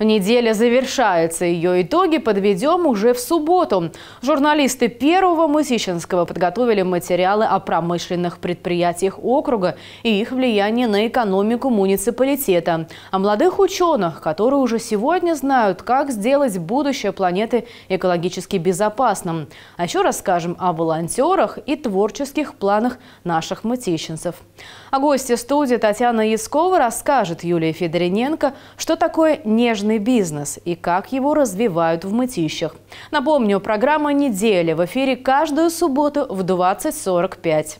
Неделя завершается. Ее итоги подведем уже в субботу. Журналисты первого Мысищенского подготовили материалы о промышленных предприятиях округа и их влиянии на экономику муниципалитета, о молодых ученых, которые уже сегодня знают, как сделать будущее планеты экологически безопасным. А еще расскажем о волонтерах и творческих планах наших мытищенцев. О гости студии Татьяна Яскова расскажет Юлия Федориненко, что такое нежное книжный бизнес и как его развивают в мытищах. Напомню, программа «Неделя» в эфире каждую субботу в 20.45.